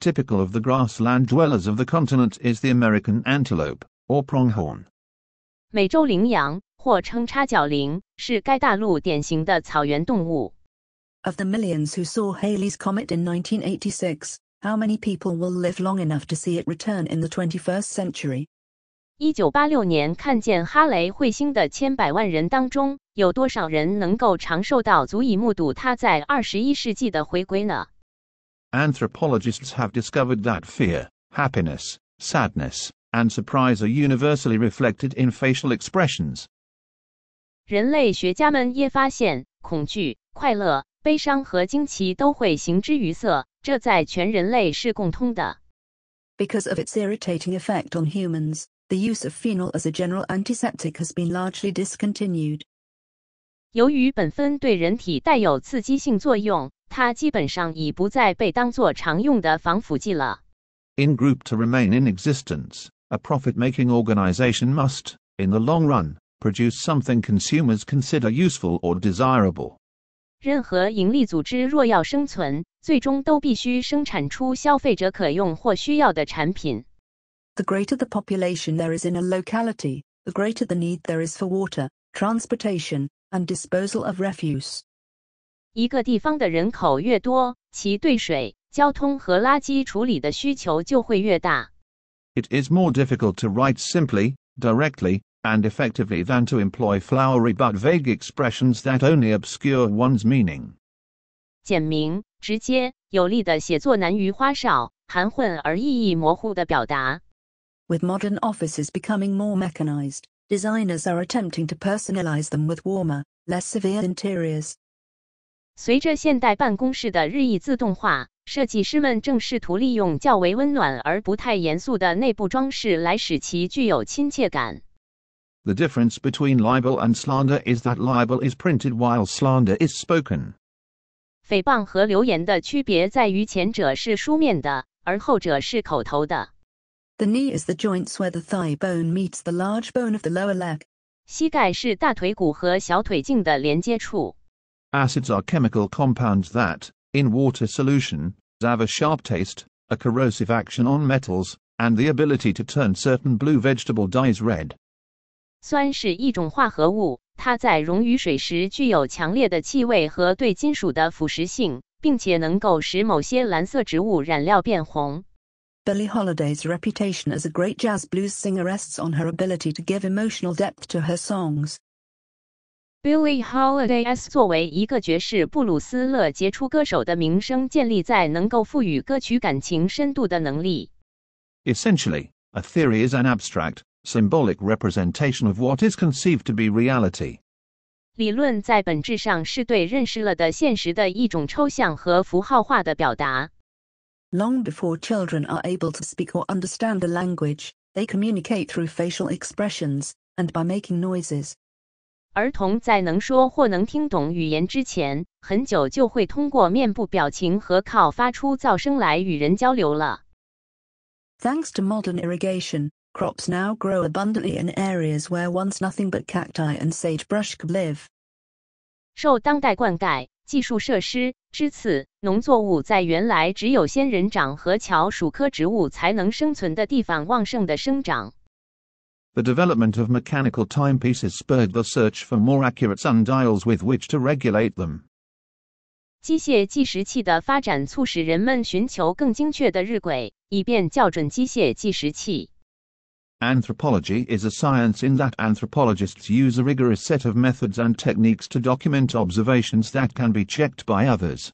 Typical of the grassland dwellers of the continent is the American antelope, or pronghorn. of the millions who saw Halley's Comet in 1986, how many people will live long enough to see it return in the 21st century? 一九八六年看见哈雷彗星的千百万人当中，有多少人能够长寿到足以目睹它在二十一世纪的回归呢？Anthropologists have discovered that fear, happiness, sadness, and surprise are universally reflected in facial expressions. 人类学家们也发现，恐惧、快乐、悲伤和惊奇都会形之于色，这在全人类是共通的。Because of its irritating effect on humans, the use of phenol as a general antiseptic has been largely discontinued. 由于苯酚对人体带有刺激性作用，它基本上已不再被当作常用的防腐剂了。In group to remain in existence, a profit-making organization must, in the long run, produce something consumers consider useful or desirable. 任何盈利组织若要生存，最终都必须生产出消费者可用或需要的产品。The greater the population there is in a locality, the greater the need there is for water, transportation, and disposal of refuse. 一个地方的人口越多，其对水、交通和垃圾处理的需求就会越大。It is more difficult to write simply, directly, and effectively than to employ flowery but vague expressions that only obscure one's meaning. 简明、直接、有力的写作难于花哨、含混而意义模糊的表达。With modern offices becoming more mechanized, designers are attempting to personalize them with warmer, less severe interiors. 随着现代办公室的日益自动化，设计师们正试图利用较为温暖而不太严肃的内部装饰来使其具有亲切感。The difference between libel and slander is that libel is printed while slander is spoken. 诽谤和流言的区别在于前者是书面的，而后者是口头的。the knee is the joints where the thigh bone meets the large bone of the lower leg. Acids are chemical compounds that, in water solution, have a sharp taste, a corrosive action on metals, and the ability to turn certain blue vegetable dyes red. 酸是一种化合物，它在溶于水时具有强烈的气味和对金属的腐蚀性，并且能够使某些蓝色植物染料变红。Billie Holiday's reputation as a great jazz blues singer rests on her ability to give emotional depth to her songs. Billie Holiday 作为一个爵士布鲁斯乐杰出歌手的名声建立在能够赋予歌曲感情深度的能力。Essentially, a theory is an abstract, symbolic representation of what is conceived to be reality. 理论在本质上是对认识了的现实的一种抽象和符号化的表达。Long before children are able to speak or understand a language, they communicate through facial expressions and by making noises. 儿童在能说或能听懂语言之前，很久就会通过面部表情和靠发出噪声来与人交流了。Thanks to modern irrigation, crops now grow abundantly in areas where once nothing but cacti and sagebrush could live. 受当代灌溉技术设施之次，农作物在原来只有仙人掌和乔属科植物才能生存的地方旺盛的生长。The development of mechanical timepieces spurred the search for more accurate sundials with which to regulate them. 机械计时器的发展促使人们寻求更精确的日晷，以便校准机械计时器。Anthropology is a science in that anthropologists use a rigorous set of methods and techniques to document observations that can be checked by others.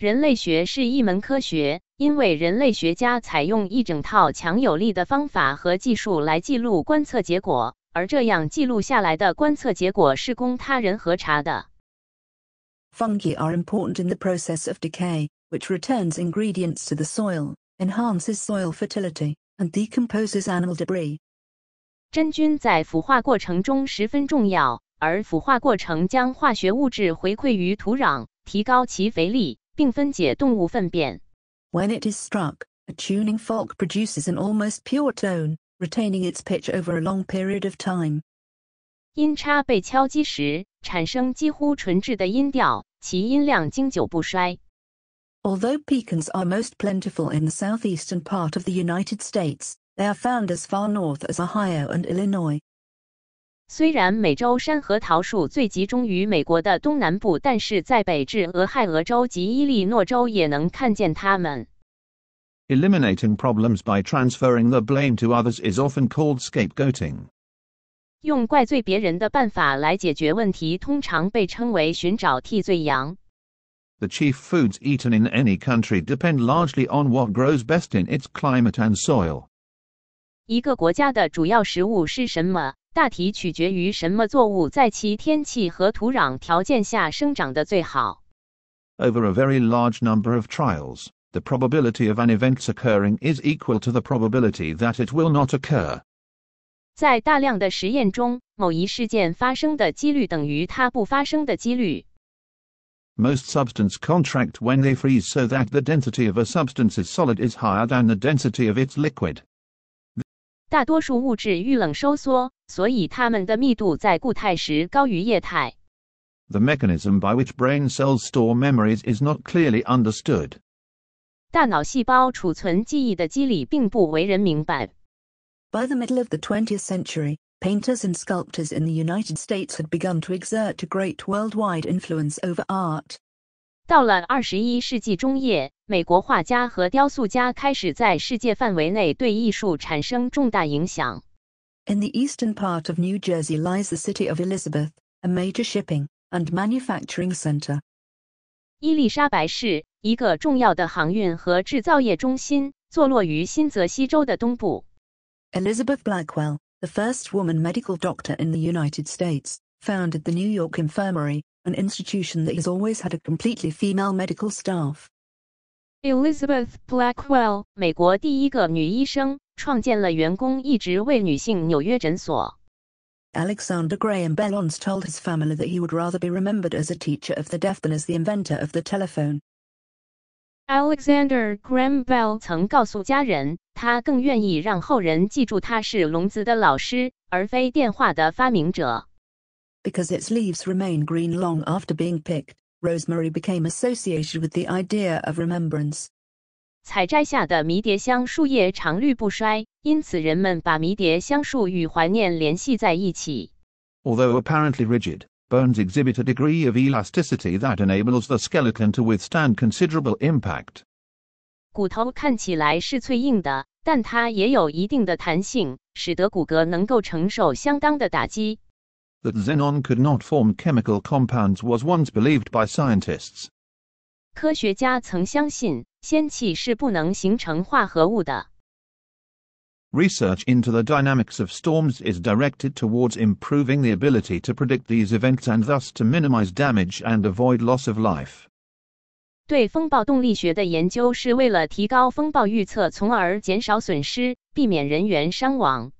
人类学是一门科学，因为人类学家采用一整套强有力的方法和技术来记录观测结果，而这样记录下来的观测结果是供他人核查的。Fungi are important in the process of decay, which returns ingredients to the soil, enhances soil fertility and decomposes animal debris. 真菌在腐化过程中十分重要，而腐化过程将化学物质回馈于土壤，提高其肥力，并分解动物粪便。When it is struck, a tuning fork produces an almost pure tone, retaining its pitch over a long period of time. 音叉被敲击时，产生几乎纯质的音调，其音量经久不衰。Although pecans are most plentiful in the southeastern part of the United States, they are found as far north as Ohio and Illinois. 虽然美洲山核桃树最集中于美国的东南部，但是在北至俄亥俄州及伊利诺州也能看见它们。Eliminating problems by transferring the blame to others is often called scapegoating. 用怪罪别人的办法来解决问题，通常被称为寻找替罪羊。the chief foods eaten in any country depend largely on what grows best in its climate and soil. 一个国家的主要食物是什么，大体取决于什么作物在其天气和土壤条件下生长得最好。Over a very large number of trials, the probability of an event's occurring is equal to the probability that it will not occur. 在大量的实验中，某一事件发生的几率等于它不发生的几率。most substance contract when they freeze so that the density of a substance's solid is higher than the density of its liquid. 大多数物质遇冷收缩，所以它们的密度在固态时高于液态。The mechanism by which brain cells store memories is not clearly understood. 大脑细胞储存记忆的机理并不为人明白。By the middle of the 20th century, painters and sculptors in the United States had begun to exert a great worldwide influence over art. 到了二十一世纪中叶，美国画家和雕塑家开始在世界范围内对艺术产生重大影响。In the eastern part of New Jersey lies the city of Elizabeth, a major shipping and manufacturing center. 伊丽莎白市，一个重要的航运和制造业中心，坐落于新泽西州的东部。Elizabeth Blackwell, the first woman medical doctor in the United States, founded the New York Infirmary, an institution that has always had a completely female medical staff. Elizabeth Blackwell，美国第一个女医生，创建了员工一直为女性纽约诊所。Alexander Graham Bell once told his family that he would rather be remembered as a teacher of the deaf than as the inventor of the telephone. Alexander Graham Bell 曾告诉家人，他更愿意让后人记住他是聋子的老师，而非电话的发明者。Because its leaves remain green long after being picked, rosemary became associated with the idea of remembrance. 采摘下的迷迭香树叶常绿不衰，因此人们把迷迭香树与怀念联系在一起。Although apparently rigid, bones exhibit a degree of elasticity that enables the skeleton to withstand considerable impact. 骨头看起来是脆硬的，但它也有一定的弹性，使得骨骼能够承受相当的打击。That xenon could not form chemical compounds was once believed by scientists. 科学家曾相信，氙气是不能形成化合物的。Research into the dynamics of storms is directed towards improving the ability to predict these events and thus to minimize damage and avoid loss of life. 对风暴动力学的研究是为了提高风暴预测，从而减少损失，避免人员伤亡。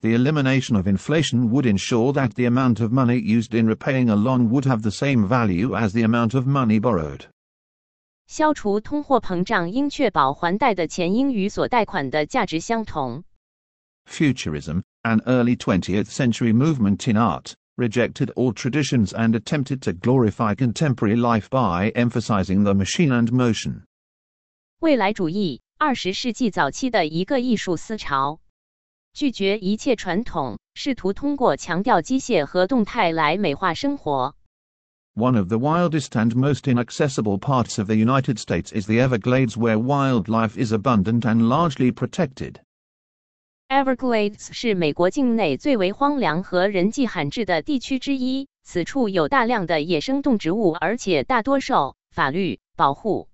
The elimination of inflation would ensure that the amount of money used in repaying a loan would have the same value as the amount of money borrowed. 消除通货膨胀应确保还贷的钱应与所贷款的价值相同。Futurism, an early twentieth-century movement in art, rejected all traditions and attempted to glorify contemporary life by emphasizing the machine and motion. 未来主义，二十世纪早期的一个艺术思潮，拒绝一切传统，试图通过强调机械和动态来美化生活。One of the wildest and most inaccessible parts of the United States is the Everglades where wildlife is abundant and largely protected. Everglades 是美国境内最为荒凉和人迹罕至的地区之一，此处有大量的野生动植物，而且大多受法律保护。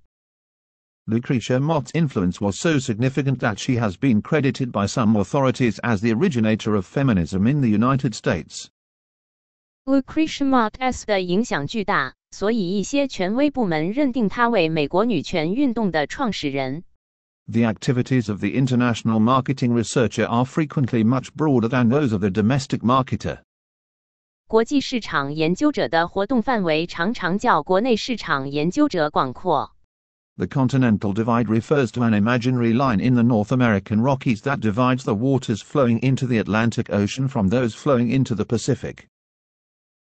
Lucretia Mott's influence was so significant that she has been credited by some authorities as the originator of feminism in the United States. Lucretia-Mott 的影响巨大，所以一些权威部门认定她为美国女权运动的创始人。The activities of the international marketing researcher are frequently much broader than those of the domestic marketer. 国际市场研究者的活动范围常常较国内市场研究者广阔。The continental divide refers to an imaginary line in the North American Rockies that divides the waters flowing into the Atlantic Ocean from those flowing into the Pacific.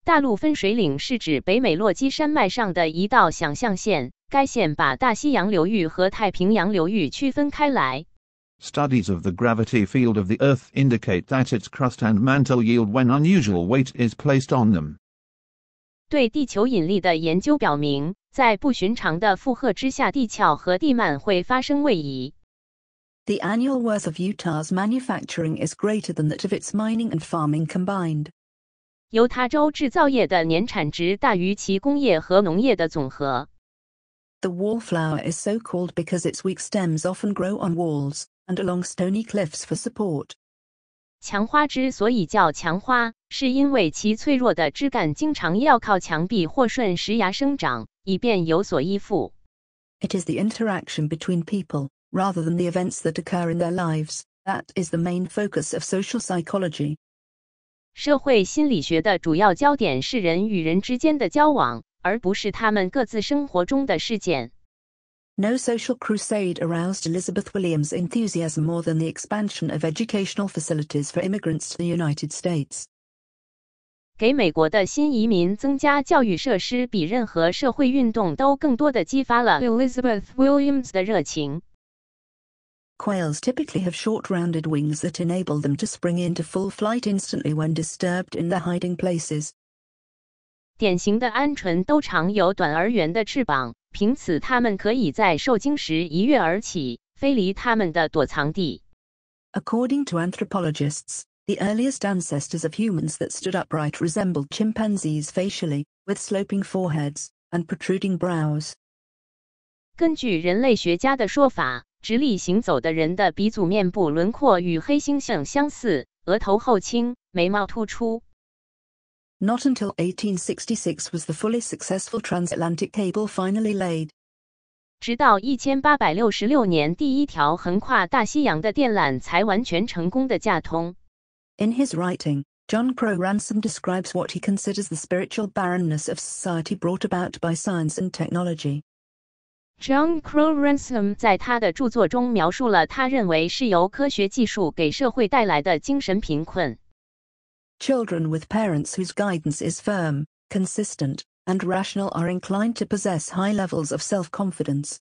大陆分水岭是指北美洛基山脉上的一道想象线，该线把大西洋流域和太平洋流域区分开来。Studies of the gravity field of the Earth indicate that its crust and mantle yield when unusual weight is placed on them. 对地球引力的研究表明，在不寻常的负荷之下，地壳和地幔会发生位移。The annual worth of Utah's manufacturing is greater than that of its mining and farming combined. 犹他州制造业的年产值大于其工业和农业的总和。The wallflower is so called because its weak stems often grow on walls and along stony cliffs for support. 墙花之所以叫墙花，是因为其脆弱的枝干经常要靠墙壁或顺石崖生长，以便有所依附。It is the interaction between people, rather than the events that occur in their lives, that is the main focus of social psychology. 社会心理学的主要焦点是人与人之间的交往，而不是他们各自生活中的事件。No social crusade aroused Elizabeth Williams' enthusiasm more than the expansion of educational facilities for immigrants to the United States. 给美国的新移民增加教育设施比任何社会运动都更多地激发了 Elizabeth Williams 的热情。Quails typically have short rounded wings that enable them to spring into full flight instantly when disturbed in their hiding places. 典型的鹌鹑都常有短而圆的翅膀，凭此它们可以在受惊时一跃而起，飞离它们的躲藏地。According to anthropologists, the earliest ancestors of humans that stood upright resembled chimpanzees facially, with sloping foreheads and protruding brows. 根据人类学家的说法，直立行走的人的鼻祖面部轮廓与黑猩猩相似，额头后倾，眉毛突出。Not until 1866 was the fully successful transatlantic cable finally laid. 直到一千八百六十六年，第一条横跨大西洋的电缆才完全成功的架通。In his writing, John Crow Ransom describes what he considers the spiritual barrenness of society brought about by science and technology. John Crow Ransom 在他的著作中描述了他认为是由科学技术给社会带来的精神贫困。Children with parents whose guidance is firm, consistent, and rational are inclined to possess high levels of self-confidence.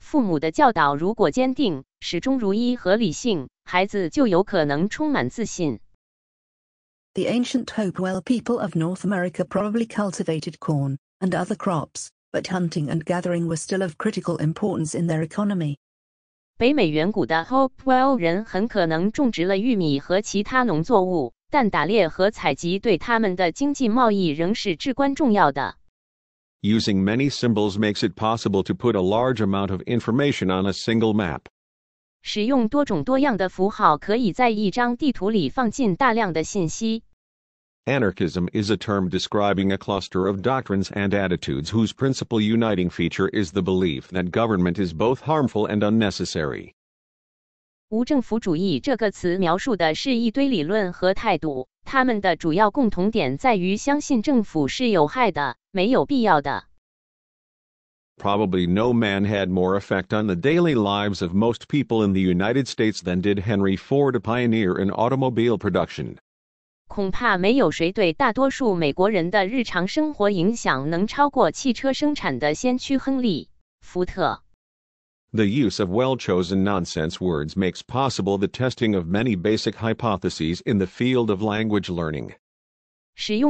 父母的教导如果坚定、始终如一和理性，孩子就有可能充满自信。The ancient Hopewell people of North America probably cultivated corn and other crops but hunting and gathering were still of critical importance in their economy. 北美远古的 Hopewell 人很可能种植了玉米和其他农作物，但打猎和采集对他们的经济贸易仍是至关重要的。Using many symbols makes it possible to put a large amount of information on a single map. 使用多种多样的符号可以在一张地图里放进大量的信息。Anarchism is a term describing a cluster of doctrines and attitudes whose principal uniting feature is the belief that government is both harmful and unnecessary. 无政府主义这个词描述的是一堆理论和态度，它们的主要共同点在于相信政府是有害的、没有必要的。Probably no man had more effect on the daily lives of most people in the United States than did Henry Ford, a pioneer in automobile production. 恐怕没有谁对大多数美国人的日常生活影响能超过汽车生产的先驱亨利·福特。The use of well-chosen nonsense words makes possible the testing of many basic hypotheses in the field of language learning. The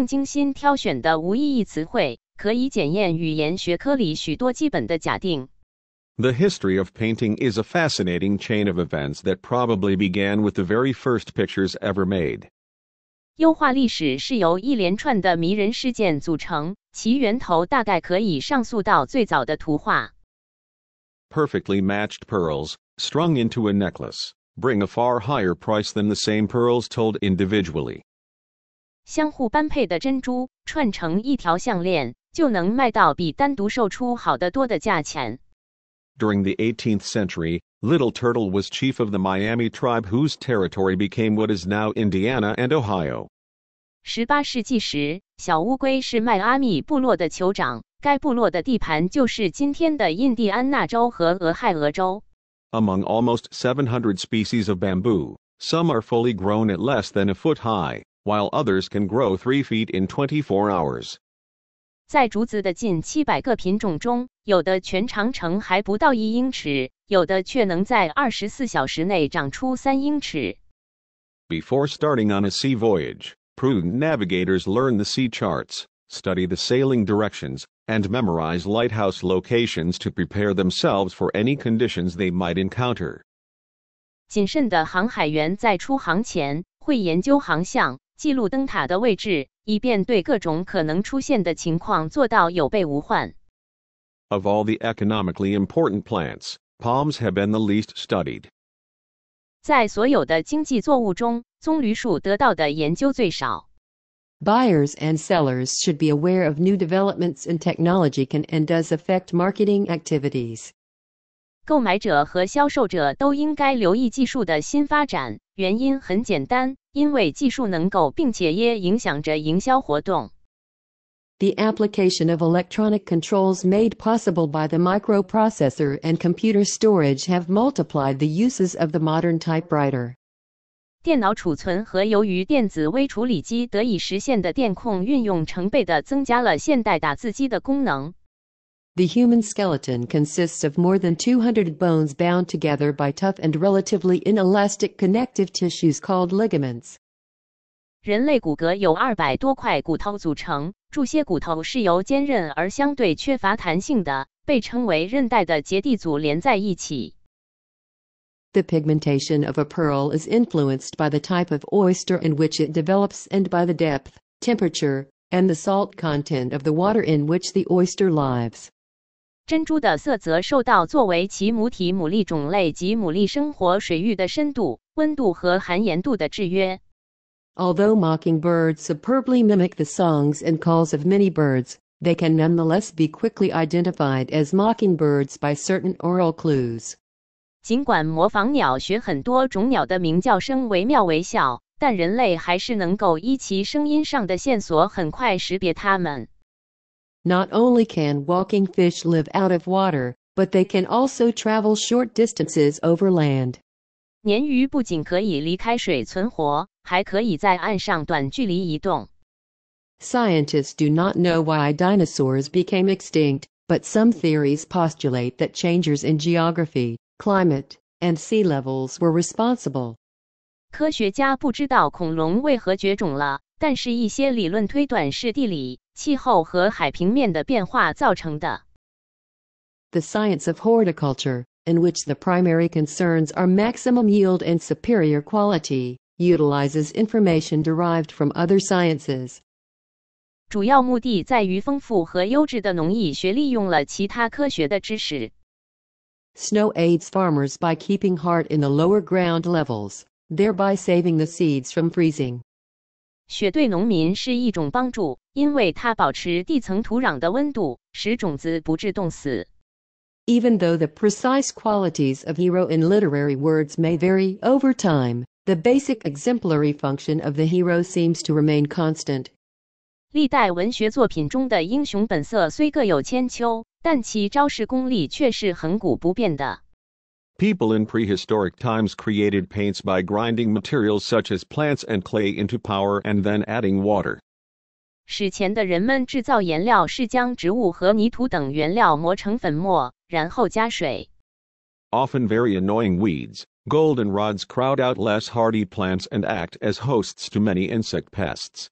history of painting is a fascinating chain of events that probably began with the very first pictures ever made. 优化历史是由一连串的迷人事件组成，其源头大概可以上溯到最早的图画。Perfectly matched pearls strung into a necklace bring a far higher price than the same pearls t o l d individually. 相互般配的珍珠串成一条项链，就能卖到比单独售出好得多的价钱。During the eighteenth century, Little Turtle was chief of the Miami tribe whose territory became what is now Indiana and Ohio. Among almost 700 species of bamboo, some are fully grown at less than a foot high, while others can grow 3 feet in 24 hours. Before starting on a sea voyage, prudent navigators learn the sea charts, study the sailing directions, and memorize lighthouse locations to prepare themselves for any conditions they might encounter. 谨慎的航海员在出航前会研究航向，记录灯塔的位置，以便对各种可能出现的情况做到有备无患。Of all the economically important plants, palms have been the least studied. 在所有的经济作物中，棕榈树得到的研究最少。Buyers and sellers should be aware of new developments in technology can and does affect marketing activities. 购买者和销售者都应该留意技术的新发展。原因很简单，因为技术能够并且也影响着营销活动。The application of electronic controls made possible by the microprocessor and computer storage have multiplied the uses of the modern typewriter. 电脑储存和由于电子微处理机得以实现的电控运用，成倍地增加了现代打字机的功能。The human skeleton consists of more than 200 bones bound together by tough and relatively inelastic connective tissues called ligaments. The pigmentation of a pearl is influenced by the type of oyster in which it develops and by the depth, temperature, and the salt content of the water in which the oyster lives. 珍珠的色泽受到作为其母体牡蛎种类及牡蛎生活水域的深度、温度和含盐度的制约。Although mocking birds superbly mimic the songs and calls of many birds, they can nonetheless be quickly identified as mocking birds by certain oral clues. 尽管模仿鸟学很多种鸟的鸣叫声惟妙惟肖，但人类还是能够依其声音上的线索很快识别它们。Not only can walking fish live out of water, but they can also travel short distances overland. 鲶鱼不仅可以离开水存活，还可以在岸上短距离移动。Scientists do not know why dinosaurs became extinct, but some theories postulate that changes in geography, climate, and sea levels were responsible. 科学家不知道恐龙为何绝种了，但是一些理论推断是地理、气候和海平面的变化造成的。The science of horticulture, in which the primary concerns are maximum yield and superior quality, utilizes information derived from other sciences. Snow aids farmers by keeping heart in the lower ground levels, thereby saving the seeds from freezing. 雪对农民是一种帮助，因为它保持地层土壤的温度，使种子不致冻死。Even though the precise qualities of hero in literary words may vary over time, the basic exemplary function of the hero seems to remain constant. 历代文学作品中的英雄本色虽各有千秋，但其招式功力却是恒古不变的。People in prehistoric times created paints by grinding materials such as plants and clay into powder and then adding water. 史前的人们制造颜料是将植物和泥土等原料磨成粉末，然后加水。Often very annoying weeds, goldenrods crowd out less hardy plants and act as hosts to many insect pests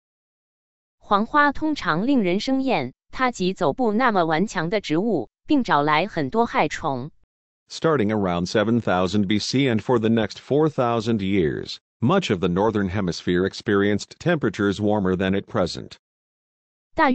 starting around 7000 BC and for the next 4000 years, much of the northern hemisphere experienced temperatures warmer than at present. When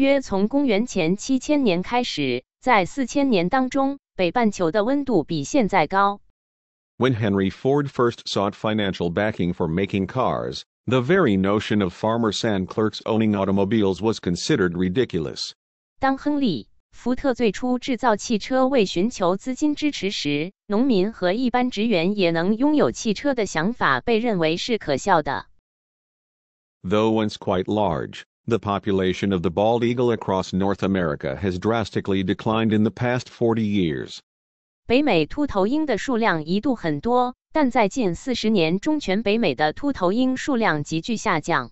Henry Ford first sought financial backing for making cars, the very notion of farmers and clerks owning automobiles was considered ridiculous. 当亨利·福特最初制造汽车为寻求资金支持时，农民和一般职员也能拥有汽车的想法被认为是可笑的。Though once quite large, the population of the bald eagle across North America has drastically declined in the past forty years. 北美秃头鹰的数量一度很多，但在近四十年中，全北美的秃头鹰数量急剧下降。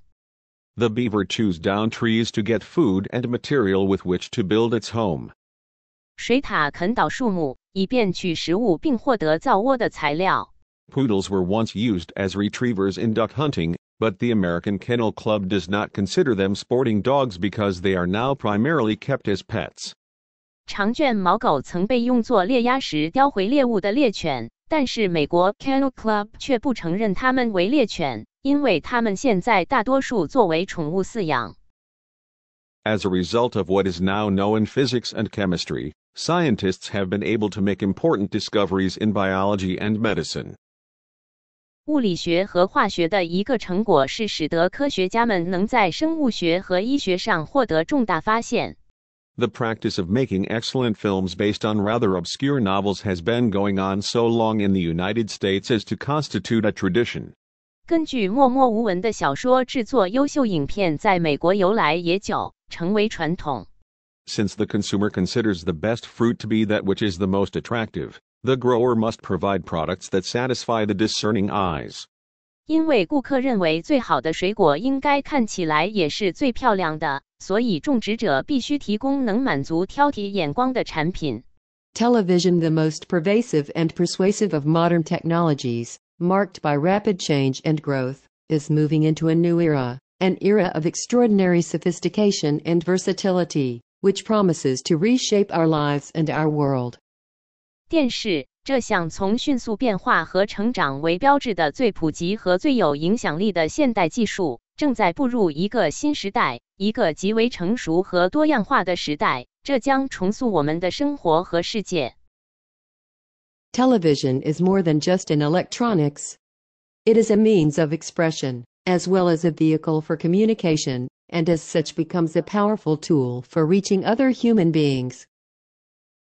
The beaver chews down trees to get food and material with which to build its home. Poodles were once used as retrievers in duck hunting, but the American Kennel Club does not consider them sporting dogs because they are now primarily kept as pets. 长卷毛狗曾被用作猎鸭时叼回猎物的猎犬，但是美国 Kennel Club 却不承认它们为猎犬。as a result of what is now known physics and chemistry, scientists have been able to make important discoveries in biology and medicine. 物理学和化学的一个成果是使得科学家们能在生物学和医学上获得重大发现。The practice of making excellent films based on rather obscure novels has been going on so long in the United States as to constitute a tradition. 根据默默无闻的小说制作优秀影片，在美国由来也久，成为传统。Since the consumer considers the best fruit to be that which is the most attractive, the grower must provide products that satisfy the discerning eyes. 因为顾客认为最好的水果应该看起来也是最漂亮的，所以种植者必须提供能满足挑剔眼光的产品。Television, the most pervasive and persuasive of modern technologies, marked by rapid change and growth, is moving into a new era, an era of extraordinary sophistication and versatility, which promises to reshape our lives and our world. 电视这项从迅速变化和成长为标志的最普及和最有影响力的现代技术，正在步入一个新时代，一个极为成熟和多样化的时代。这将重塑我们的生活和世界。television is more than just an electronics. It is a means of expression, as well as a vehicle for communication, and as such becomes a powerful tool for reaching other human beings.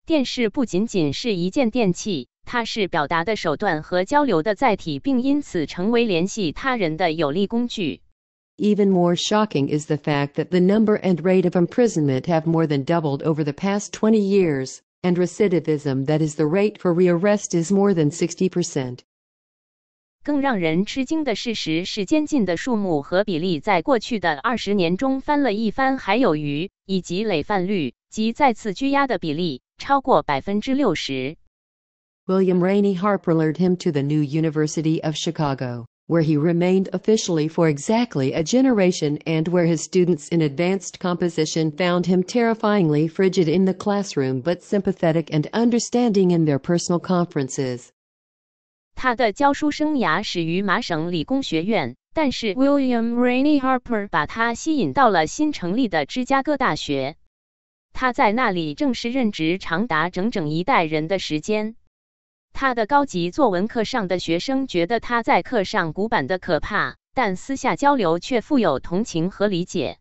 电视不仅仅是一件电器，它是表达的手段和交流的载体，并因此成为联系他人的有力工具。Even more shocking is the fact that the number and rate of imprisonment have more than doubled over the past 20 years and recidivism that is the rate for rearrest is more than 60%. 更让人吃惊的事实是，监禁的数目和比例在过去的二十年中翻了一番还有余，以及累犯率及再次拘押的比例超过百分之六十。William Rainey Harper lured him to the new University of Chicago where he remained officially for exactly a generation and where his students in advanced composition found him terrifyingly frigid in the classroom but sympathetic and understanding in their personal conferences. 他的教书生涯始于麻省理工学院，但是 William Rainey Harper 把他吸引到了新成立的芝加哥大学。他在那里正式任职长达整整一代人的时间。他的高级作文课上的学生觉得他在课上古板的可怕，但私下交流却富有同情和理解。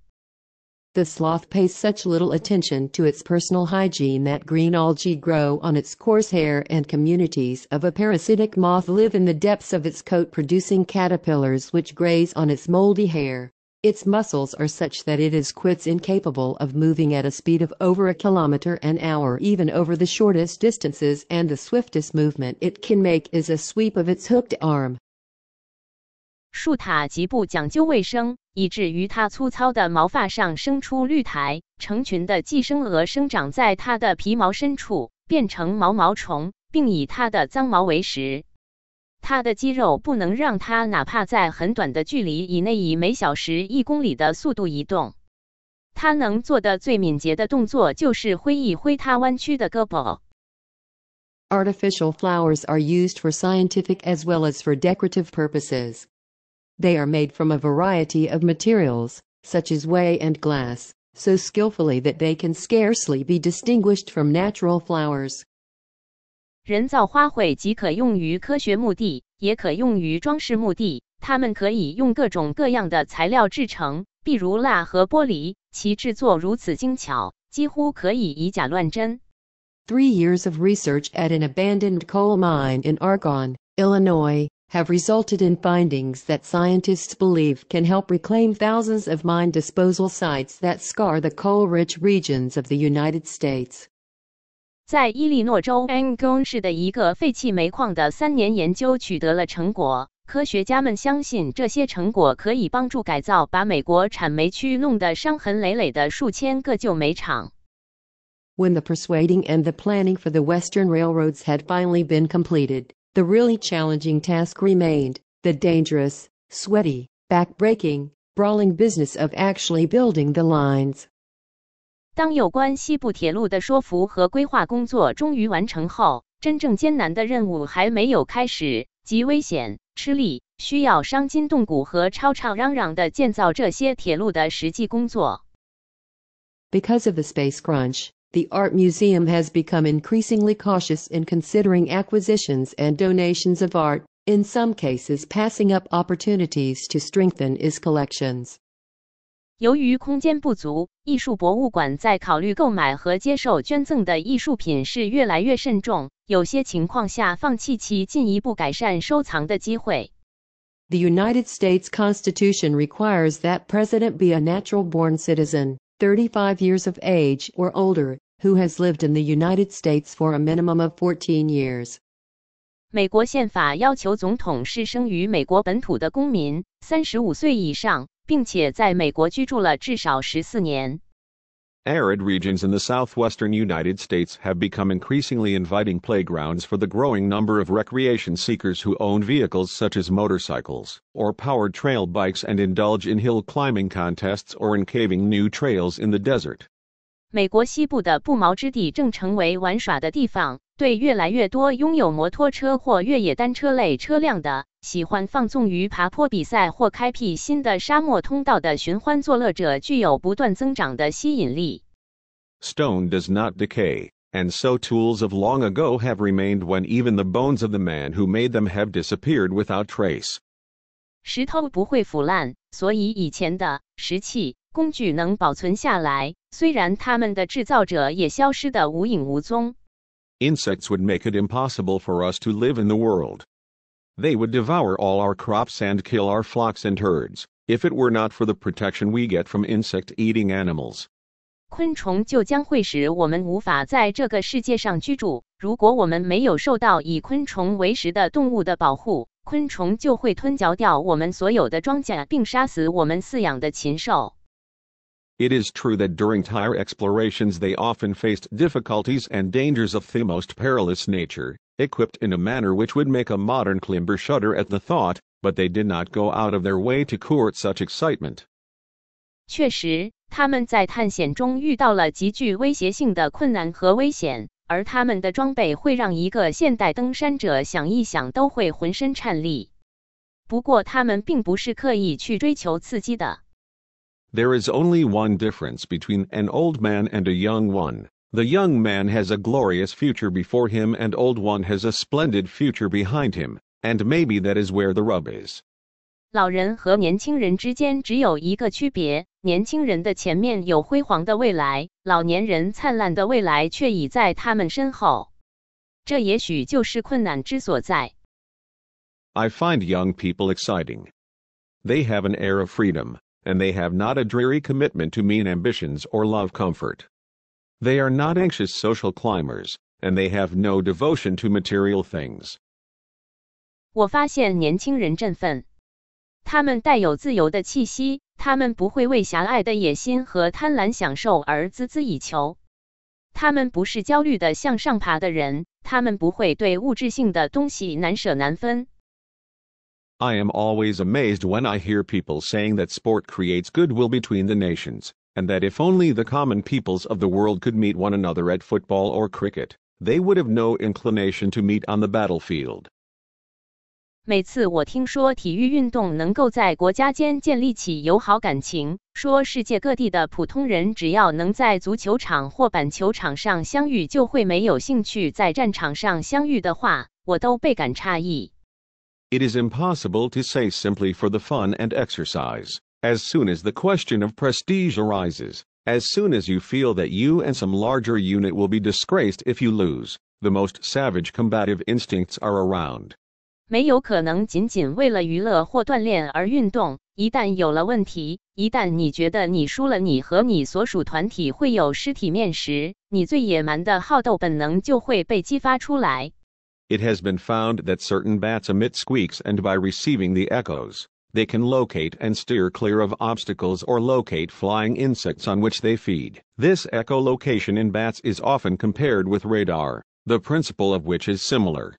The sloth pays such little attention to its personal hygiene that green algae grow on its coarse hair and communities of a parasitic moth live in the depths of its coat producing caterpillars which graze on its moldy hair. Its muscles are such that it is quits incapable of moving at a speed of over a kilometer an hour even over the shortest distances and the swiftest movement it can make is a sweep of its hooked arm. 他的肌肉不能让他哪怕在很短的距离以内以每小时一公里的速度移动。他能做的最敏捷的动作就是挥一挥他弯曲的胳膊。Artificial flowers are used for scientific as well as for decorative purposes. They are made from a variety of materials, such as whey and glass, so skillfully that they can scarcely be distinguished from natural flowers. 人造花卉即可用于科学目的，也可用于装饰目的。它们可以用各种各样的材料制成，比如蜡和玻璃。其制作如此精巧，几乎可以以假乱真。Three years of research at an abandoned coal mine in Argonne, Illinois, have resulted in findings that scientists believe can help reclaim thousands of mine disposal sites that scar the coal rich regions of the United States. 在伊利诺州安根市的一个废弃煤矿的三年研究取得了成果。科学家们相信，这些成果可以帮助改造把美国产煤区弄得伤痕累累的数千个旧煤厂。When the persuading and the planning for the Western railroads had finally been completed, the really challenging task remained: the dangerous, sweaty, back-breaking, brawling business of actually building the lines. 当有关西部铁路的说服和规划工作终于完成后，真正艰难的任务还没有开始，极危险、吃力，需要伤筋动骨和吵吵嚷嚷的建造这些铁路的实际工作。Because of the space crunch, the Art Museum has become increasingly cautious in considering acquisitions and donations of art, in some cases passing up opportunities to strengthen its collections. 由于空间不足，艺术博物馆在考虑购买和接受捐赠的艺术品是越来越慎重。有些情况下放弃其进一步改善收藏的机会。The United States Constitution requires that president be a natural born citizen, thirty five years of age or older, who has lived in the United States for a minimum of fourteen years. 美国宪法要求总统是生于美国本土的公民，三十五岁以上。并且在美国居住了至少十四年。Arid regions in the southwestern United States have become increasingly inviting playgrounds for the growing number of recreation seekers who own vehicles such as motorcycles or powered trail bikes and indulge in hill climbing contests or in caving new trails in the desert. 美国西部的不毛之地正成为玩耍的地方，对越来越多拥有摩托车或越野单车类车辆的喜欢放纵于爬坡比赛或开辟新的沙漠通道的寻欢作乐者具有不断增长的吸引力。Stone does not decay, and so tools of long ago have remained when even the bones of the man who made them have disappeared without trace. 石头不会腐烂，所以以前的石器工具能保存下来，虽然它们的制造者也消失得无影无踪。Insects would make it impossible for us to live in the world. They would devour all our crops and kill our flocks and herds, if it were not for the protection we get from insect-eating animals. 昆虫就将会使我们无法在这个世界上居住。如果我们没有受到以昆虫为食的动物的保护，昆虫就会吞嚼掉我们所有的庄稼，并杀死我们饲养的禽兽。It is true that during tire explorations they often faced difficulties and dangers of the most perilous nature, equipped in a manner which would make a modern climber shudder at the thought, but they did not go out of their way to court such excitement. 确实，他们在探险中遇到了极具威胁性的困难和危险，而他们的装备会让一个现代登山者想一想都会浑身颤栗。不过，他们并不是刻意去追求刺激的。There is only one difference between an old man and a young one. The young man has a glorious future before him and old one has a splendid future behind him, and maybe that is where the rub is. 老人和年轻人之间只有一个区别：年轻人的前面有辉煌的未来，老年人灿烂的未来却已在他们身后。这也许就是困难之所在。I find young people exciting. They have an air of freedom, and they have not a dreary commitment to mean ambitions or love comfort. They are not anxious social climbers, and they have no devotion to material things. 我发现年轻人振奋，他们带有自由的气息，他们不会为狭隘的野心和贪婪享受而孜孜以求。他们不是焦虑的向上爬的人，他们不会对物质性的东西难舍难分。I am always amazed when I hear people saying that sport creates goodwill between the nations and that if only the common peoples of the world could meet one another at football or cricket, they would have no inclination to meet on the battlefield. 每次我听说体育运动能够在国家间建立起友好感情，说世界各地的普通人只要能在足球场或板球场上相遇，就会没有兴趣在战场上相遇的话，我都倍感诧异。It is impossible to say simply for the fun and exercise. As soon as the question of prestige arises, as soon as you feel that you and some larger unit will be disgraced if you lose, the most savage combative instincts are around. It has been found that certain bats emit squeaks, and by receiving the echoes, they can locate and steer clear of obstacles or locate flying insects on which they feed. This echolocation in bats is often compared with radar, the principle of which is similar.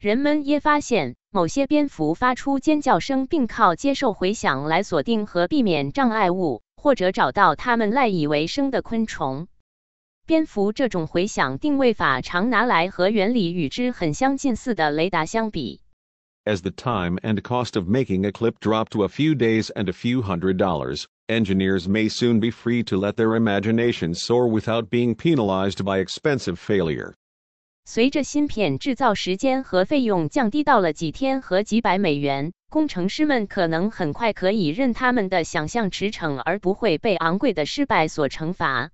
人们也发现，某些蝙蝠发出尖叫声，并靠接受回响来锁定和避免障碍物，或者找到它们赖以为生的昆虫。蝙蝠这种回响定位法常拿来和原理与之很相近似的雷达相比。as the time and cost of making a clip drop to a few days and a few hundred dollars, engineers may soon be free to let their imaginations soar without being penalized by expensive failure. 随着芯片制造时间和费用降低到了几天和几百美元，工程师们可能很快可以任他们的想象驰骋，而不会被昂贵的失败所惩罚。